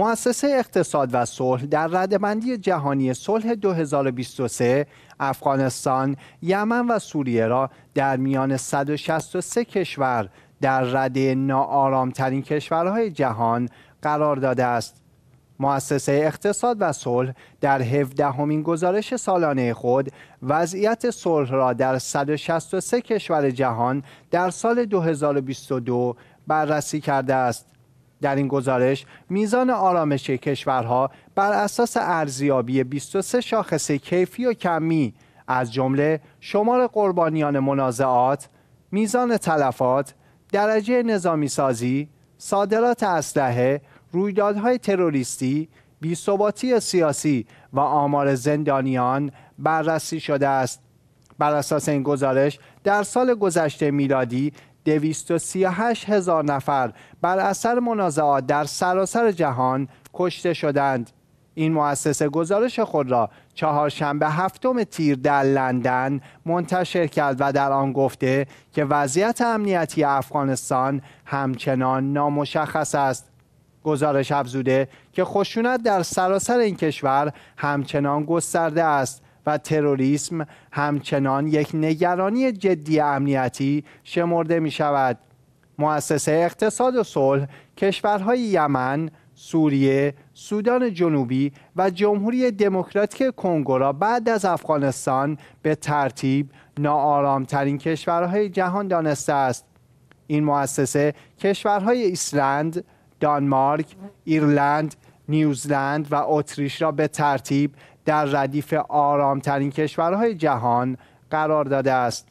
مؤسسه اقتصاد و صلح در ردبندی جهانی صلح 2023 افغانستان، یمن و سوریه را در میان 163 کشور در رده ناآرامترین کشورهای جهان قرار داده است. مؤسسه اقتصاد و صلح در 17 همین گزارش سالانه خود وضعیت صلح را در 163 کشور جهان در سال 2022 بررسی کرده است. در این گزارش میزان آرامش کشورها بر اساس ارزیابی 23 شاخص کیفی و کمی از جمله شمار قربانیان منازعات، میزان تلفات، درجه نظامی سازی، صادرات اسلحه، رویدادهای تروریستی، بیثباتی سیاسی و آمار زندانیان بررسی شده است. بر اساس این گزارش در سال گذشته میلادی 238 هزار نفر بر اثر منازعات در سراسر جهان کشته شدند این مؤسسه گزارش خود را چهارشنبه هفتم تیر در لندن منتشر کرد و در آن گفته که وضعیت امنیتی افغانستان همچنان نامشخص است گزارش افزوده که خشونت در سراسر این کشور همچنان گسترده است و تروریسم همچنان یک نگرانی جدی امنیتی شمرده می شود. مؤسسه اقتصاد و صلح کشورهای یمن، سوریه، سودان جنوبی و جمهوری دموکراتیک کنگو را بعد از افغانستان به ترتیب ناآرامترین کشورهای جهان دانسته است. این مؤسسه کشورهای ایسلند، دانمارک، ایرلند، نیوزلند و اتریش را به ترتیب در ردیف آرامترین کشورهای جهان قرار داده است